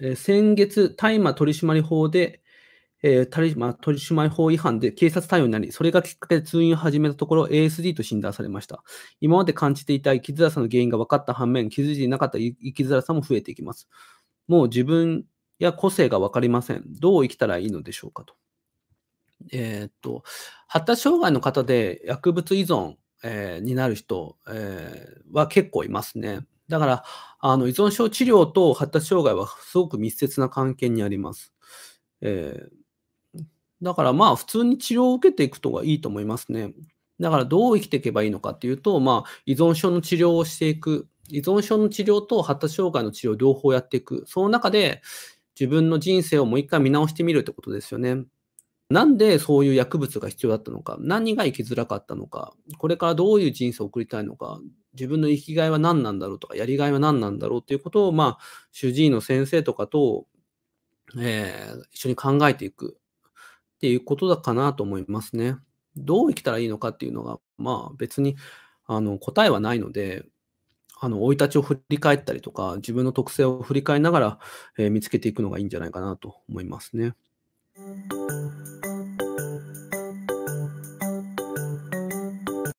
えー、先月、大麻取締法で、えー、取締法違反で警察対応になり、それがきっかけで通院を始めたところ、ASD と診断されました。今まで感じていた生きづらさの原因が分かった反面、気づいていなかった生きづらさも増えていきます。もう自分や個性が分かりません。どう生きたらいいのでしょうかと。えー、っと、発達障害の方で薬物依存、えー、になる人、えー、は結構いますね。だから、あの依存症治療と発達障害はすごく密接な関係にあります。えー、だからまあ普通に治療を受けていくとがいいと思いますね。だからどう生きていけばいいのかっていうと、まあ、依存症の治療をしていく、依存症の治療と発達障害の治療両方やっていく、その中で自分の人生をもう一回見直してみるってことですよね。なんでそういう薬物が必要だったのか、何が生きづらかったのか、これからどういう人生を送りたいのか、自分の生きがいは何なんだろうとか、やりがいは何なんだろうっていうことを、まあ、主治医の先生とかと、えー、一緒に考えていくっていうことだかなと思いますね。どう生きたらいいのかっていうのが、まあ別にあの答えはないので、あの、生い立ちを振り返ったりとか、自分の特性を振り返りながら、えー、見つけていくのがいいんじゃないかなと思いますね。